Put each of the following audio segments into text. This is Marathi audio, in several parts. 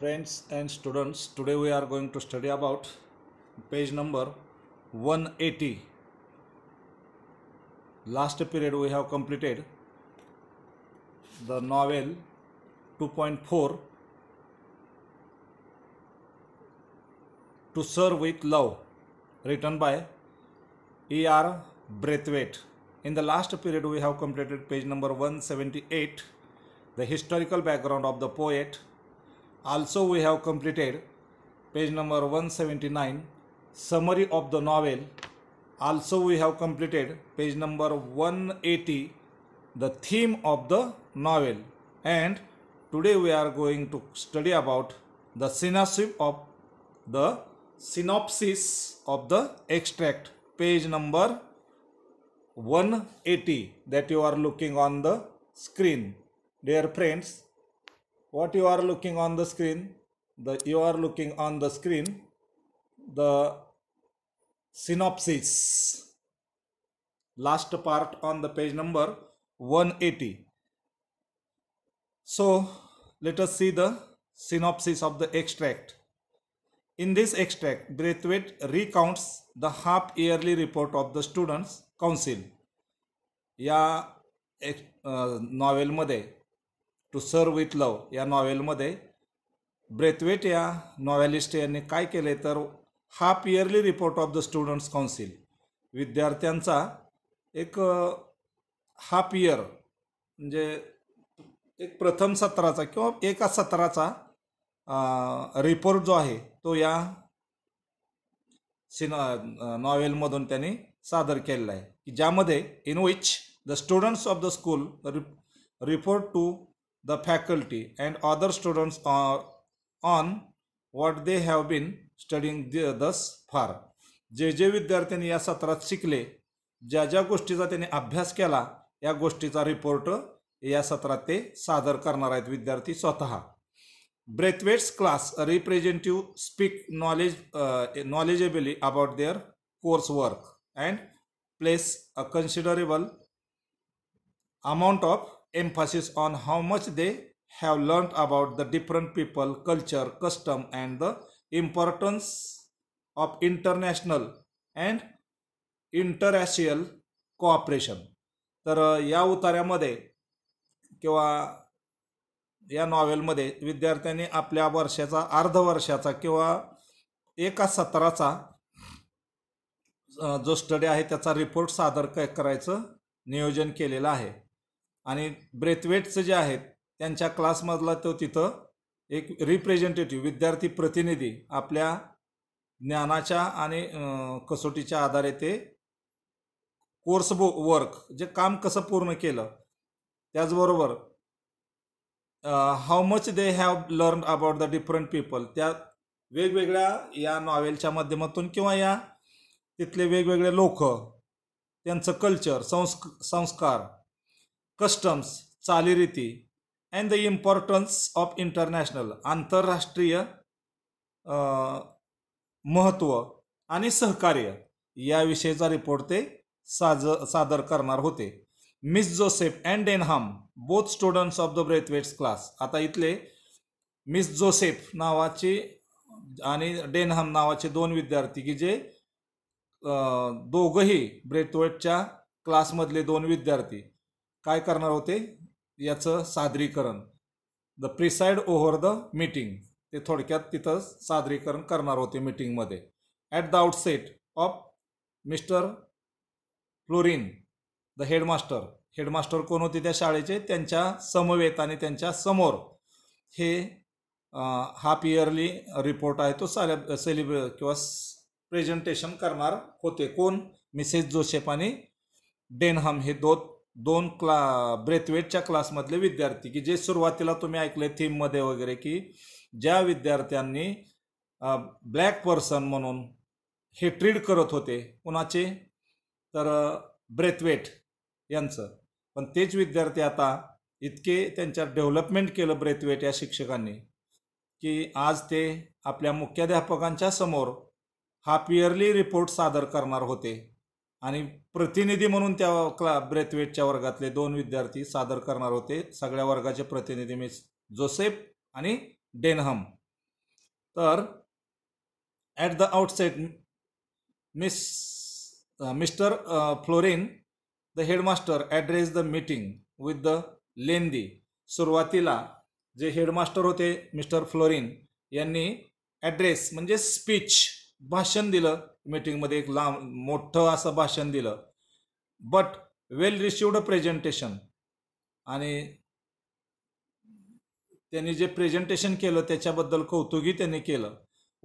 friends and students today we are going to study about page number 180 last period we have completed the novel 2.4 to serve with love written by er braithwaite in the last period we have completed page number 178 the historical background of the poet also we have completed page number 179 summary of the novel. Also we have completed page number 180 the theme of the novel and today we are going to study about the synopsis of the synopsis of the extract page number 180 that you are looking on the screen. Dear friends, what you are looking on the screen, the you are looking on the screen, the synopsis, last part on the page number 180. So let us see the synopsis of the extract. In this extract, Braithwaite recounts the half yearly report of the Students' Council. या एक नॉवेलमध्ये टू सर्व विथ लव या नॉवेलमध्ये ब्रेथवेट या नॉवेलिस्ट यांनी काय केले तर half yearly report of the students council विद्यार्थ्यांचा एक हाफ इयर म्हणजे एक प्रथम सत्राचा किंवा एका सत्राचा रिपोर्ट जो आहे तो या सिना नॉवेलमधून त्यांनी सादर केलेला आहे की ज्यामध्ये in which the students of the school report to the faculty and other students are on what they have been studying thus far जे जे विद्यार्थ्यांनी या सत्रात शिकले ज्या ज्या गोष्टीचा त्यांनी अभ्यास केला या गोष्टीचा रिपोर्ट या सत्रात ते सादर करणार आहेत विद्यार्थी स्वतः Braithwaite's class representative speak knowledge knowledgeably about their course work and place a considerable amount of emphasis on how much they have learned about the different people, culture, custom and the importance of international and interracial cooperation. तर या उतार्यामध्ये किंवा या नॉवेलमध्ये विद्यार्थ्यांनी आपल्या वर्षाचा वर्षाचा किंवा एका सत्राचा जो स्टडी आहे त्याचा रिपोर्ट सादर करायचं नियोजन केलेलं आहे आणि ब्रेथवेटचं जे आहेत त्यांच्या क्लासमधला तो तिथं एक रिप्रेझेंटेटिव्ह विद्यार्थी प्रतिनिधी आपल्या ज्ञानाच्या आणि कसोटीच्या आधारे ते कोर्स वर्क जे काम कसं पूर्ण केलं त्याचबरोबर how much they have learn about the different people त्या वेगवेगळ्या या नॉवेलच्या माध्यमातून किंवा या तिथले वेगवेगळे लोक त्यांचं कल्चर संस्क संस्कार कस्टम्स चालीरीती and the importance of international आंतरराष्ट्रीय महत्त्व आणि सहकार्य याविषयीचा रिपोर्ट ते साज सादर करणार होते Miss Joseph and Denham both students of the Braithwaite's class आता इथले मिस जोसेफ नावाचे आणि डेनहम नावाचे दोन विद्यार्थी की जे दोघंही ब्रेथवेटच्या क्लासमधले दोन विद्यार्थी काय करणार होते याचं सादरीकरण the preside over the meeting ते थोडक्यात तिथं सादरीकरण करणार होते मीटिंगमध्ये at the outset of Mr Florin the headmaster headmaster कोण होते त्या शाळेचे त्यांच्या समवेत आणि त्यांच्या समोर हे हाफ इयरली रिपोर्ट आहे तो सारे सेलिब्रे किंवा प्रेझेंटेशन करणार होते कोण मिसेस जोसेफ आणि डेनहम हे दोन दोन क्ला ब्रेथवेटच्या क्लासमधले विद्यार्थी की जे सुरुवातीला तुम्ही ऐकले थीममध्ये वगैरे की ज्या विद्यार्थ्यांनी ब्लॅक पर्सन म्हणून हे ट्रीड करत होते कुणाचे तर ब्रेथवेट यांचं पण तेच विद्यार्थी आता इतके त्यांच्यात डेव्हलपमेंट केलं ब्रेथवेट या शिक्षकांनी की आज ते आपल्या मुख्याध्यापकांच्या समोर हाफ इयरली रिपोर्ट सादर करणार होते आणि प्रतिनिधी म्हणून त्या क्ला ब्रेथवेटच्या वर्गातले दोन विद्यार्थी सादर करणार होते सगळ्या वर्गाचे प्रतिनिधी मिस जोसेफ आणि डेनहम तर at the outset Miss Mr Florin the headmaster address the meeting with the lengthy सुरुवातीला जे हेडमास्टर होते मिस्टर फ्लोरिन यांनी ॲड्रेस म्हणजे स्पीच भाषण दिलं मीटिंगमध्ये एक लांब मोठं असं भाषण दिलं बट वेल रिसिवड प्रेझेंटेशन आणि त्यांनी जे प्रेझेंटेशन केलं त्याच्याबद्दल कौतुकही त्यांनी केलं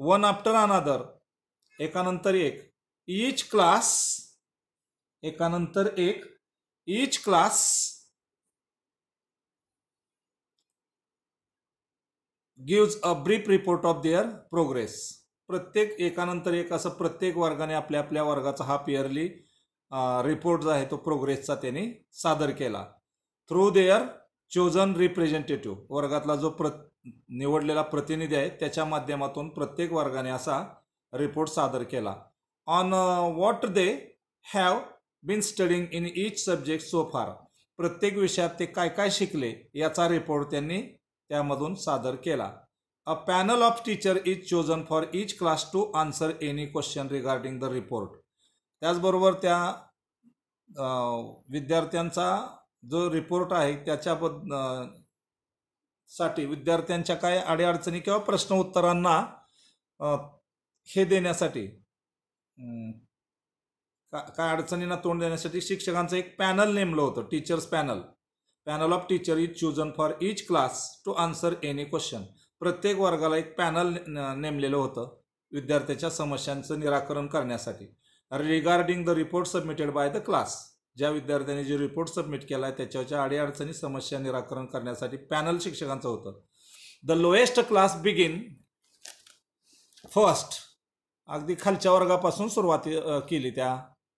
वन आफ्टर अनादर एकानंतर एक ईच क्लास एकानंतर एक each class gives a brief report of their progress प्रत्येक एकानंतर एक असं प्रत्येक वर्गाने आपल्या आपल्या वर्गाचा हा इयरली रिपोर्ट जो आहे तो प्रोग्रेसचा त्यांनी सादर केला थ्रू देअर चोजन रिप्रेझेंटेटिव्ह वर्गातला जो प्र निवडलेला प्रतिनिधी आहे त्याच्या माध्यमातून प्रत्येक वर्गाने असा रिपोर्ट सादर केला on what they have been studying in each subject so far प्रत्येक विषयात ते काय काय शिकले याचा रिपोर्ट त्यांनी त्यामधून सादर केला a panel of teacher is chosen for each class to answer any question regarding the report त्याचबरोबर त्या विद्यार्थ्यांचा जो रिपोर्ट आहे त्याच्याबद्द साठी विद्यार्थ्यांच्या काय अडीअडचणी किंवा प्रश्न उत्तरांना हे देण्यासाठी काय अडचणींना तोंड देण्यासाठी शिक्षकांचं एक पॅनल नेमलं होतं teachers panel panel of teacher is chosen for each class to answer any question प्रत्येक वर्गाला एक पॅनल नेमलेलं होतं विद्यार्थ्याच्या समस्यांचं निराकरण करण्यासाठी regarding the report submitted by the class ज्या विद्यार्थ्यांनी जे रिपोर्ट सबमिट केला आहे त्याच्यावरच्या अडीअडचणी समस्या निराकरण करण्यासाठी पॅनल शिक्षकांचं होतं the lowest class begin first अगदी खालच्या वर्गापासून सुरुवात केली त्या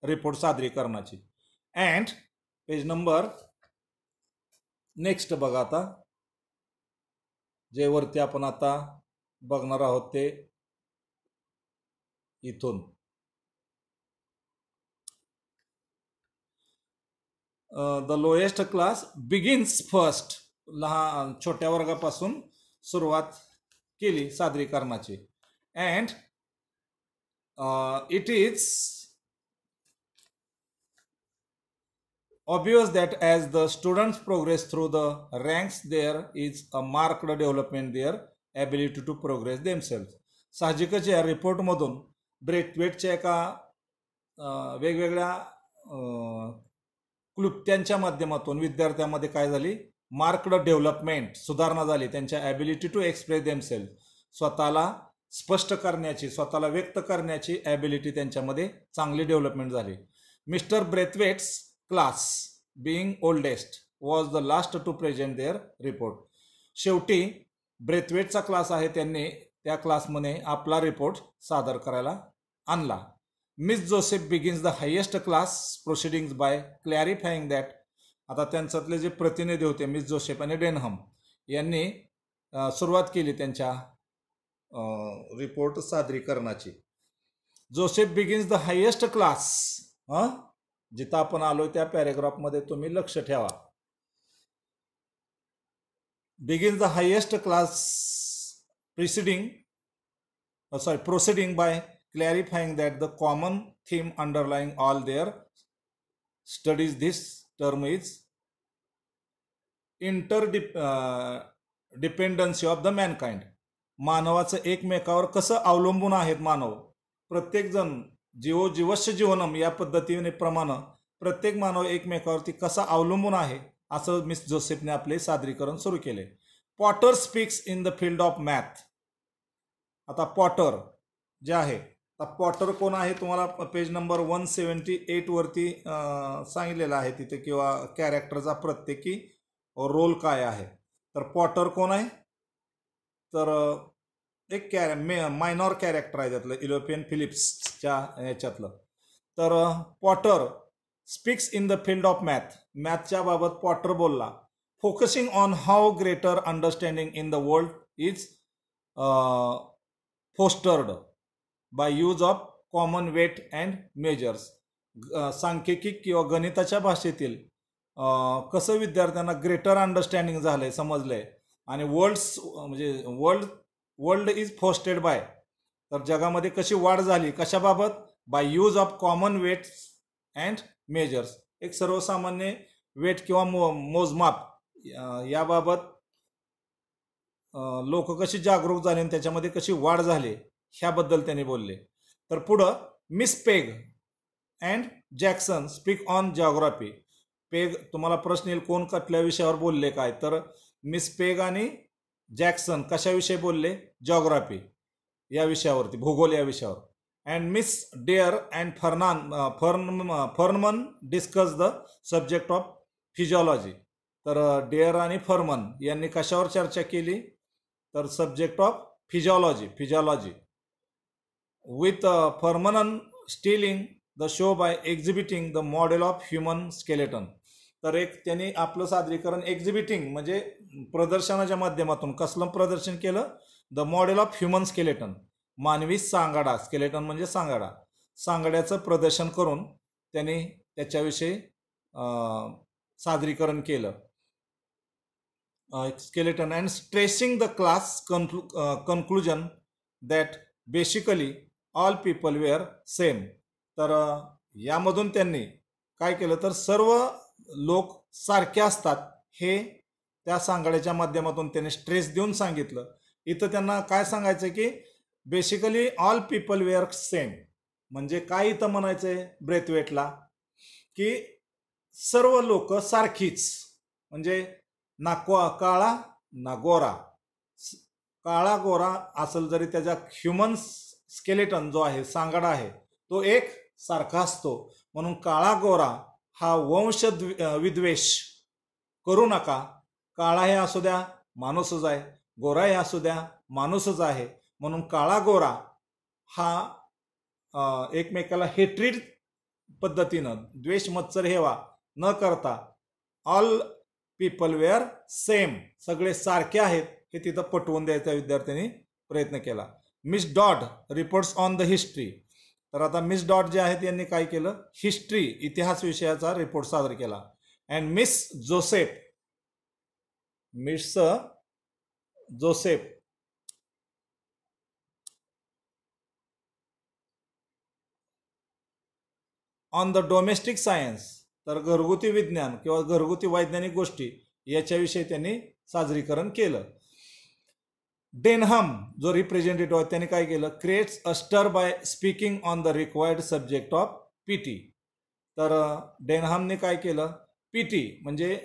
रिपोर्ट सादरीकरणाची अँड पेज नंबर नेक्स्ट बघा आता जे वरती आपण आता बघणार आहोत ते इथून the lowest class begins first लहान छोट्या वर्गापासून सुरुवात केली सादरीकरणाची and it is obvious that as the students progress through the ranks, there is a marked development their ability to progress themselves. साहजिकच या रिपोर्टमधून ब्रेथवेटच्या एका वेगवेगळ्या क्लुप्त्यांच्या माध्यमातून विद्यार्थ्यांमध्ये काय झाली मार्कड डेव्हलपमेंट सुधारणा झाली त्यांच्या ॲबिलिटी टू एक्सप्रेस देमसेल्फ स्वतःला स्पष्ट करण्याची स्वतःला व्यक्त करण्याची ॲबिलिटी त्यांच्यामध्ये चांगली डेव्हलपमेंट झाली Mr Braithwaite's class being oldest was the last to present their report शेवटी ब्रेथवेटचा क्लास आहे त्यांनी त्या क्लासमध्ये आपला रिपोर्ट सादर करायला आणला Miss Joseph begins the highest class proceedings by clarifying that आता त्यांच्यातले जे प्रतिनिधी होते मिस जोसेफ आणि डेनहम यांनी सुरुवात केली त्यांच्या रिपोर्ट सादरीकरणाची Joseph begins the highest class हां जिथं आपण आलो त्या पॅरेग्राफमध्ये तुम्ही लक्ष ठेवा begin the highest class preceding sorry proceeding by clarifying that the common theme underlying all their studies this term is interdependency of the mankind मानवाचं एकमेकावर कसं अवलंबून आहेत मानव प्रत्येकजण जीवो जीवस्य जीवनम या पद्धतीने प्रमाण प्रत्येक मानव एकमेकावरती कसा अवलंबून आहे असं मिस जोसेफने आपले सादरीकरण सुरू केले Potter speaks in the field of math आता पॉटर जे आहे आता पॉटर कोण आहे तुम्हाला पेज नंबर वन सेवन्टी एटवरती सांगितलेलं आहे तिथे किंवा कॅरेक्टरचा प्रत्येकी रोल काय आहे तर पॉटर कोण आहे तर एक कॅर मे मायनॉर कॅरेक्टर आहे त्यातलं युरोपियन फिलिप्सच्या याच्यातलं तर Potter speaks in the field of math मॅथच्या बाबत पॉटर बोलला focusing on how greater understanding in the world is fostered by use of common weight and measures सांख्यिकी किंवा गणिताच्या भाषेतील कसं विद्यार्थ्यांना ग्रेटर अंडरस्टँडिंग झालं आहे समजलं आहे आणि वर्ल्ड्स म्हणजे world world is fostered by तर जगामध्ये कशी वाढ झाली कशाबाबत by use of common weights and measures एक सर्वसामान्य वेट किंवा मो मोजमाप याबाबत लोक कशी जागरूक झाले आणि त्याच्यामध्ये कशी वाढ झाली ह्याबद्दल त्यांनी बोलले तर पुढं Miss Peg and Jackson speak on geography Peg तुम्हाला प्रश्न येईल कोण कटल्या विषयावर बोलले काय तर मिस पेग आणि जॅक्सन कशाविषयी बोलले जॉग्राफी या विषयावरती भूगोल या विषयावर and Miss Dare and Fernan Fern Fernman discuss the subject of physiology तर डेअर आणि फर्मन यांनी कशावर चर्चा केली तर subject of physiology physiology with Furmann stealing the show by exhibiting the model of human skeleton तर एक त्यांनी आपलं सादरीकरण एक्झिबिटिंग म्हणजे प्रदर्शनाच्या माध्यमातून कसलं प्रदर्शन केलं the model of human skeleton मानवी सांगाडा स्केलेटन म्हणजे सांगाडा सांगाड्याचं प्रदर्शन करून त्यांनी त्याच्याविषयी सादरीकरण केलं skeleton and stressing the class conclu conclusion that basically all people were same तर यामधून त्यांनी काय केलं तर सर्व लोक सारखे असतात हे त्या सांगाड्याच्या माध्यमातून त्याने स्ट्रेस देऊन सांगितलं इथं त्यांना काय सांगायचं की basically all people were same म्हणजे काय इथं म्हणायचं आहे ब्रेथवेटला की सर्व लोक सारखीच म्हणजे नाको काळा ना गोरा काळा गोरा असेल जरी त्याचा ह्युमन स्केलेटन जो आहे सांगाडा आहे तो एक सारखा असतो म्हणून काळा गोरा हा वंश विद्वेष करू नका काळा हे असू द्या माणूसच आहे गोरा हे असू द्या माणूसच आहे म्हणून काळा गोरा हा एकमेकाला हेट्रीड पद्धतीनं द्वेष मत्सर हेवा न करता ऑल पीपल वेअर सेम सगळे सारखे आहेत हे तिथं पटवून द्यायचा विद्यार्थ्यांनी प्रयत्न केला Miss Dot reports on the history तर आता मिस डॉट जे आहेत यांनी काय केलं हिस्ट्री इतिहास विषयाचा रिपोर्ट सादर केला and Miss Joseph Miss Joseph on the domestic science तर घरगुती विज्ञान किंवा घरगुती वैज्ञानिक गोष्टी याच्याविषयी त्यांनी साजरीकरण केलं डेनहम जो रिप्रेझेंटेटिव्ह आहे त्याने काय केलं creates a by speaking on the required subject of P T तर डेनहमने काय केलं पी टी म्हणजे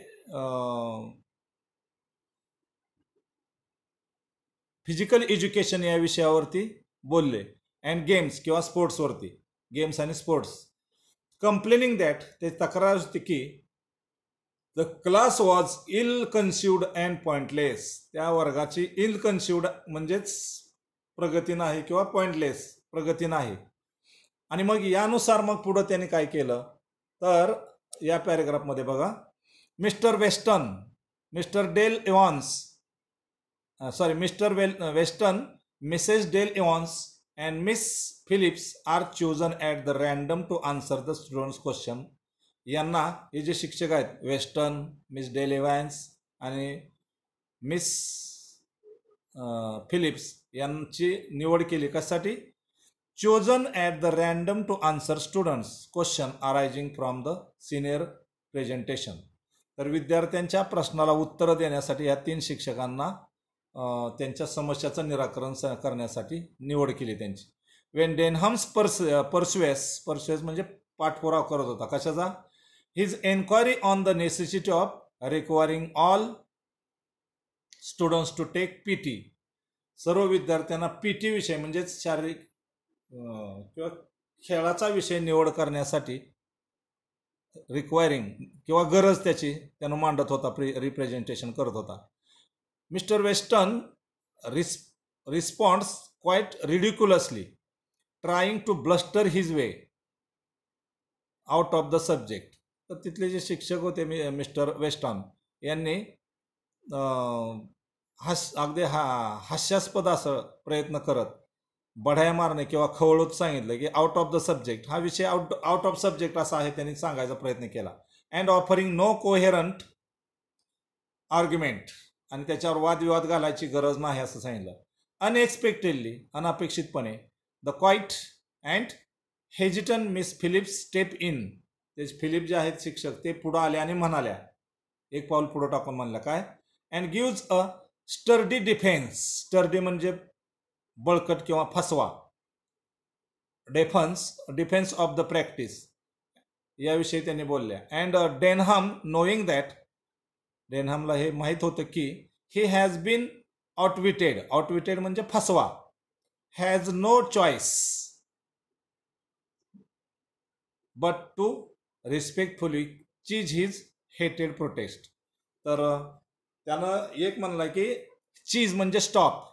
फिजिकल एज्युकेशन या विषयावरती बोलले अँड गेम्स किंवा स्पोर्ट्सवरती गेम्स आणि स्पोर्ट्स कंप्लेनिंग दॅट ते तक्रार होती की the class was ill conceived and pointless त्या वर्गाची इल कन्स्युड म्हणजेच प्रगती नाही किंवा पॉइंटलेस प्रगती नाही आणि मग यानुसार मग पुढं त्यांनी काय केलं तर या पॅरेग्राफमध्ये बघा Mr Weston Mr Dale Evans sorry Mr well Weston Mrs Dale Evans and Miss Phillips are chosen at the random to answer the students question यांना हे जे शिक्षक आहेत वेस्टर्न मिस डेलेव्हान्स आणि मिस फिलिप्स यांची निवड केली कशासाठी chosen at the random to answer students question arising from the senior presentation तर विद्यार्थ्यांच्या प्रश्नाला उत्तरं देण्यासाठी या तीन शिक्षकांना त्यांच्या समस्याचं निराकरण स करण्यासाठी निवड केली त्यांची वेन डेनहम्स पर्स पर्सुएस पर्सुएस म्हणजे पाठपुरावा करत होता कशाचा his inquiry on the necessity of requiring all students to take P T सर्व विद्यार्थ्यांना पी टी विषय म्हणजेच शारीरिक किंवा खेळाचा विषय निवड करण्यासाठी रिक्वायरिंग किंवा गरज त्याची त्यानं मांडत होता प्रि रिप्रेझेंटेशन करत होता मिस्टर वेस्टर्न रिस् response quite ridiculously trying to bluster his way out of the subject तर तिथले जे शिक्षक होते मी मिस्टर वेस्टन यांनी हास अगदी हा हास्यास्पद असं प्रयत्न करत बढाया मारणे किंवा खवळूत सांगितलं की आउट ऑफ द सब्जेक्ट हा विषय आउट आउट ऑफ सब्जेक्ट असा आहे त्यांनी सांगायचा प्रयत्न केला and offering no coherent argument आणि त्याच्यावर वादविवाद घालायची गरज नाही असं सांगितलं अनएक्सपेक्टेडली अनपेक्षितपणे the quiet and hesitant Miss Phillips step in तेच फिलिप जे आहेत शिक्षक ते पुढं आले आणि म्हणाल्या एक पाऊल पुढं टाकून म्हणलं काय and gives a sturdy defence sturdy म्हणजे बळकट किंवा फसवा defence defence of the practice याविषयी त्यांनी बोलल्या अँड डेनहम नोईंग दॅट डेनहमला हे माहीत होतं की ही हॅज बीन आउटविटेड आउटविटेड म्हणजे फसवा has no choice but to respectfully cease his heated protest तर त्यानं एक म्हणला की चीज म्हणजे स्टॉप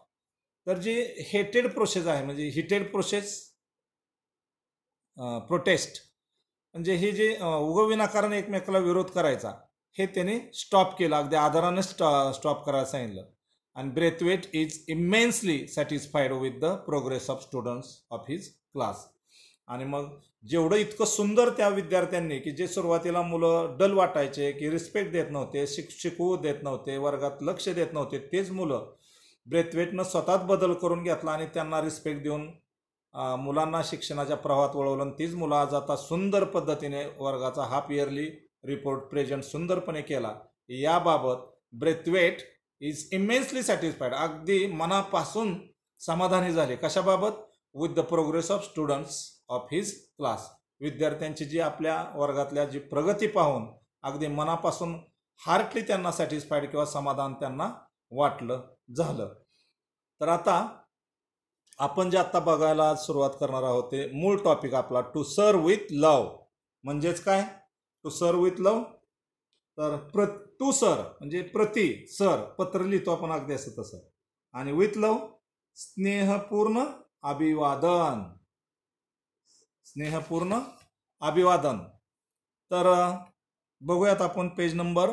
तर जी हेटेड प्रोसेस आहे म्हणजे हिटेड प्रोसेस प्रोटेस्ट म्हणजे ही जी उगविनाकारण एकमेकाला विरोध करायचा हे त्याने स्टॉप केलं अगदी आधाराने स्टॉ स्टॉप करायला सांगितलं and Braithwaite is immensely satisfied with the progress of students of his class आणि मग जेवढं इतकं सुंदर त्या विद्यार्थ्यांनी की जे सुरुवातीला मुलं डल वाटायचे की रिस्पेक्ट देत नव्हते शिक शिकवू देत नव्हते वर्गात लक्ष देत नव्हते तेच मुलं ब्रेथवेटनं स्वतःच बदल करून घेतला आणि त्यांना रिस्पेक्ट देऊन मुलांना शिक्षणाच्या प्रवाहात वळवलं तीच मुलं आज आता सुंदर पद्धतीने वर्गाचा हाफ इयरली रिपोर्ट प्रेझेंट सुंदरपणे केला याबाबत ब्रेथवेट इज इमेन्सली सॅटिस्फाईड अगदी मनापासून समाधानी झाले कशाबाबत with the progress of students of his class विद्यार्थ्यांची जी आपल्या वर्गातल्या जी प्रगती पाहून अगदी मनापासून हार्टली त्यांना सॅटिस्फाईड किंवा समाधान त्यांना वाटलं झालं तर आता आपण जे आत्ता बघायला सुरुवात करणार आहोत ते मूळ टॉपिक आपला टू सर्व विथ लव म्हणजेच काय टू सर्व विथ लव तर प्र टू सर म्हणजे प्रति सर पत्र लिहितो आपण अगदी असं तसं आणि विथ लव स्नेहपूर्ण अभिवादन स्नेहपूर्ण अभिवादन तर बघूयात आपण पेज नंबर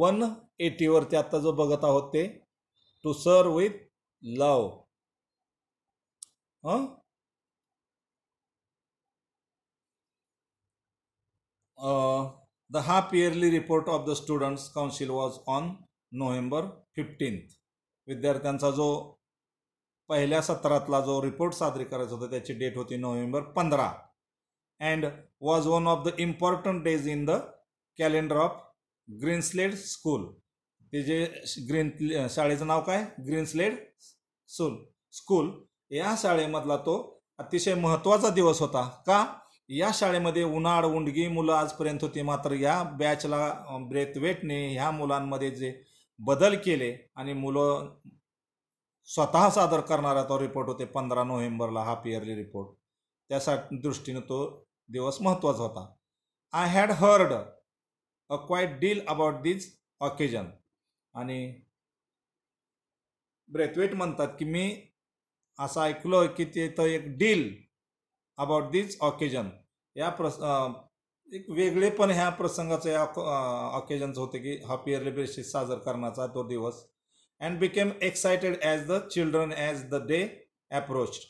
वन एटीवरती आता जो बघत आहोत ते to Sir with love the half yearly report of the students council was on November fifteenth विद्यार्थ्यांचा जो पहिल्या सत्रातला जो रिपोर्ट सादर करायचा होता त्याची डेट होती नोव्हेंबर पंधरा and was one of the important days in the calendar of Greenslade school ते जे ग्रीन शाळेचं नाव काय ग्रीनस्लेड स्कूल स्कूल या शाळेमधला तो अतिशय महत्त्वाचा दिवस होता का या शाळेमध्ये उन्हाळ उंडगी मुलं आजपर्यंत होती मात्र या बॅचला ब्रेथवेटने ह्या मुलांमध्ये जे बदल केले आणि मुलं स्वतः सादर करणारा तो रिपोर्ट होते पंधरा नोव्हेंबरला हाफ इयरली रिपोर्ट त्यासाठी दृष्टीनं तो दिवस महत्त्वाचा होता I had heard a quite deal about this occasion आणि ब्रेथवेट म्हणतात की मी असं ऐकलो की ते तर एक डील अबाउट दिस ऑकेजन या प्रस एक वेगळे पण ह्या प्रसंगाचं या ऑकेजनचं होते की हाफ इयरली बेसिस साजर करण्याचा तो दिवस and became excited as the children as the day approached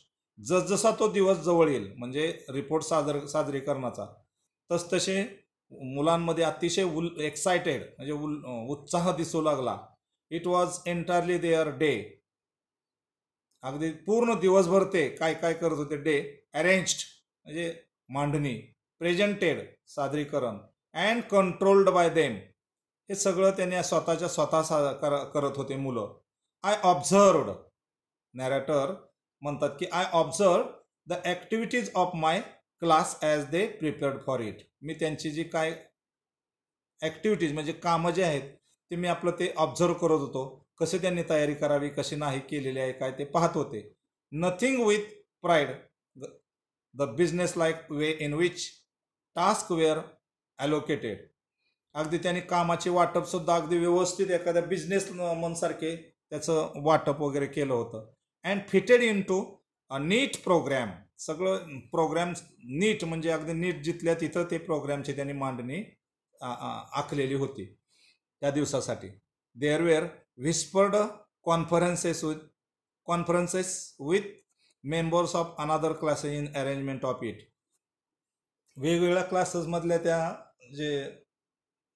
जसजसा तो दिवस जवळ येईल म्हणजे रिपोर्ट सादर सादरीकरणाचा तसतसे मुलांमध्ये अतिशय उल एक्सायटेड म्हणजे उल उत्साह दिसू लागला it was entirely their day अगदी पूर्ण दिवसभर ते काय काय करत होते डे अरेंज्ड म्हणजे मांडणी प्रेझेंटेड सादरीकरण अँड कंट्रोल्ड बाय देम हे सगळं त्याने स्वतःच्या स्वतः सा करत होते मुलं आय ऑब्झर्वड नॅरेटर म्हणतात की I observe the activities of my class as they prepared for it मी त्यांची जी काय ॲक्टिव्हिटीज म्हणजे कामं जे आहेत ते मी आपलं ते ऑब्झर्व करत होतो कसे त्यांनी तयारी करावी कशी नाही केलेली आहे काय ते पाहत होते noting with pride the business like way in which task were allocated अगदी त्याने कामाचे वाटपसुद्धा अगदी व्यवस्थित एखाद्या बिझनेस मनसारखे त्याचं वाटप वगैरे केलं होतं and fitted into neat programme सगळं प्रोग्रॅम नीट म्हणजे अगदी नीट जिथल्या तिथं ते प्रोग्रॅमची त्यांनी मांडणी आखलेली होती त्या दिवसासाठी there were whispered conferences with conferences with members of another classes in arrangement of it वेगवेगळ्या क्लासेसमधल्या त्या जे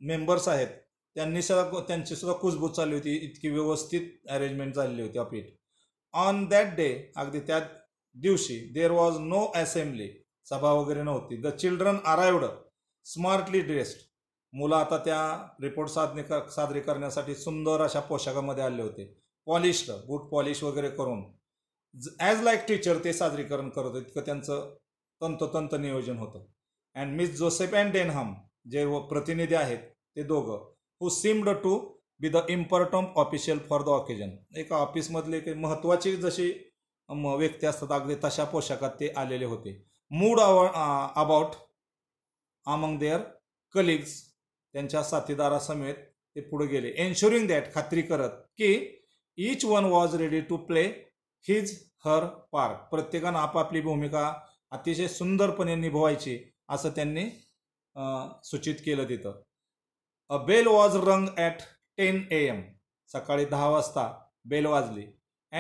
मेंबर्स आहेत त्यांनी सुद्धा त्यांची सुद्धा कुजबूज चालली होती इतकी व्यवस्थित अरेंजमेंट झालेली होती अपीट ऑन दॅट डे अगदी त्या दिवशी देर वॉज नो असेंब्ली सभा वगैरे नव्हती the children arrived smartly dressed मुलं आता त्या रिपोर्ट साधने सादरी करण्यासाठी सुंदर अशा पोशाखामध्ये आले होते पॉलिश्ड बूट पॉलिश वगैरे करून ॲज लाईक टीचर ते सादरीकरण करत होते इतकं त्यांचं तंतोतंत नियोजन होतं and Miss Joseph and Denham जे प्रतिनिधी आहेत ते दोघं who seemed to be the important official for the occasion एका ऑफिसमधले काही महत्त्वाची जशी व्यक्ती असतात अगदी तशा पोशाखात ते आलेले होते मूड अव अबाउट अमंग देअर कलिग्स त्यांच्या साथीदारासमेत ते पुढे गेले एन्शुरिंग दॅट खात्री करत की each one was ready to play his her part प्रत्येकानं आपापली भूमिका अतिशय सुंदरपणे निभवायची असं त्यांनी सूचित केलं तिथं a bell was rang at ten A M सकाळी दहा वाजता बेल वाजली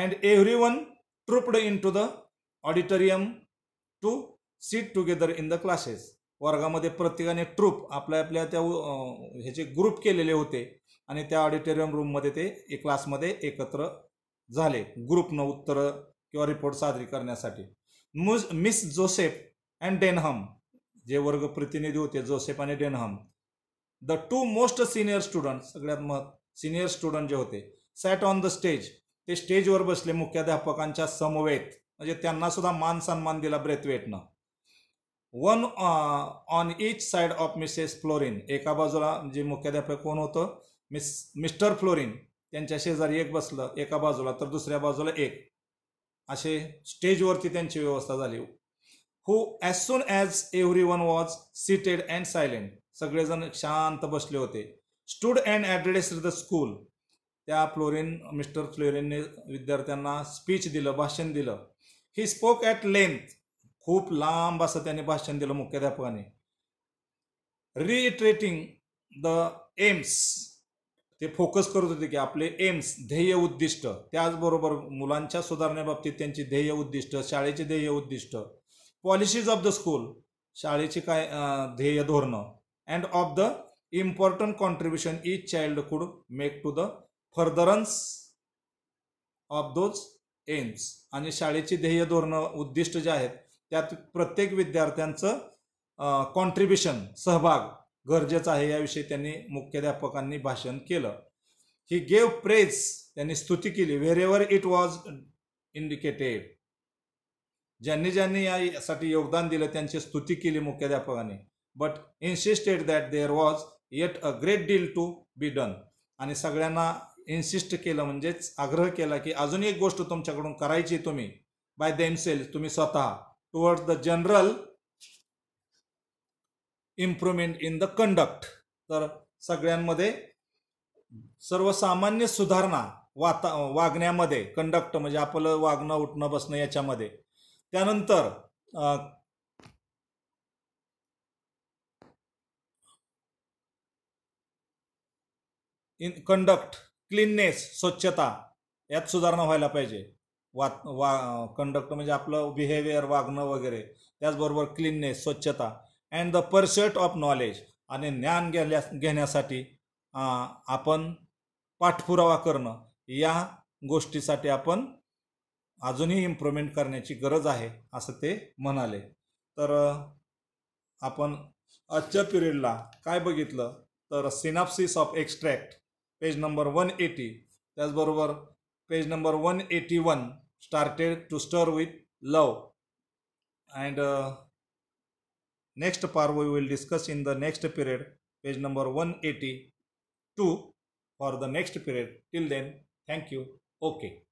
and everyone trooped into the auditorium to seat together in the classes वर्गामध्ये प्रत्येकाने ट्रूप आपल्या आपल्या त्या ह्याचे ग्रुप केलेले होते आणि त्या ऑडिटोरियम रूममध्ये ते एक क्लासमध्ये एकत्र झाले ग्रुपनं उत्तरं किंवा रिपोर्ट सादरी करण्यासाठी मुज मिस जोसेफ अँड डेनहम जे वर्ग प्रतिनिधी होते जोसेफ आणि Denham the two most senior student सगळ्यात मत सिनियर स्टुडंट जे होते सॅट ऑन द स्टेज ते स्टेजवर बसले मुख्याध्यापकांच्या समवेत म्हणजे त्यांना सुद्धा मान सन्मान दिला ब्रेथवेटनं one on each side of Mrs Florin एका बाजूला जे मुख्याध्यापक कोण होतं मिस मिस्टर फ्लोरिन त्यांच्या शेजारी एक बसलं एका बाजूला तर दुसऱ्या बाजूला एक असे स्टेजवरती त्यांची व्यवस्था झाली हो as soon as everyone was seated and silent सगळेजण शांत बसले होते stood and address the school त्या फ्लोरिन मिस्टर फ्लोरिनने विद्यार्थ्यांना स्पीच दिलं भाषण दिलं ही स्पोक ॲट लेंथ खूप लांब असं त्याने भाषण दिलं मुख्याध्यापकाने रिट्रेटिंग द एम्स ते फोकस करत होते की आपले एम्स ध्येय उद्दिष्ट त्याचबरोबर मुलांच्या सुधारण्याबाबतीत त्यांची ध्येय उद्दिष्ट शाळेचे ध्येय उद्दिष्ट पॉलिसीज ऑफ द स्कूल शाळेची काय ध्येय धोरणं and of the important contribution each child could make to the furtherance of those aims आणि शाळेची ध्येय धोरणं उद्दिष्ट जे आहेत त्यात प्रत्येक विद्यार्थ्यांचं कॉन्ट्रीब्युशन सहभाग गरजेचा आहे याविषयी त्यांनी मुख्याध्यापकांनी भाषण केलं ही गेव प्रेज त्यांनी स्तुती केली व्हेरेवर इट वॉज इंडिकेटेड ज्यांनी ज्यांनी यासाठी योगदान दिलं त्यांची स्तुती केली मुख्याध्यापकाने but insisted that there was yet a great deal to be done आणि सगळ्यांना इन्सिस्ट केलं म्हणजेच आग्रह केला की अजून एक गोष्ट तुमच्याकडून करायची तुम्ही बाय देमसेल तुम्ही स्वतः towards the general improvement in the conduct तर सगळ्यांमध्ये सर्वसामान्य सुधारणा वाता वागण्यामध्ये कंडक्ट म्हणजे आपलं वागणं उठणं बसणं याच्यामध्ये त्यानंतर इन कंडक्ट क्लीननेस स्वच्छता यात सुधारणा व्हायला पाहिजे वा वा कंडक्ट म्हणजे आपलं बिहेवियर वागणं वगैरे त्याचबरोबर क्लीननेस स्वच्छता and the pursuit of knowledge आणि ज्ञान घ्या घेण्यासाठी आपण पाठपुरावा करणं या गोष्टीसाठी आपण अजूनही इम्प्रूव्हमेंट करण्याची गरज आहे असं ते म्हणाले तर आपण आजच्या पिरियडला काय बघितलं तर synopsis of extract page number one eighty त्याचबरोबर page number one eighty one started to Sir with love and next part we will discuss in the next period page number one eighty two for the next period till then thank you you okay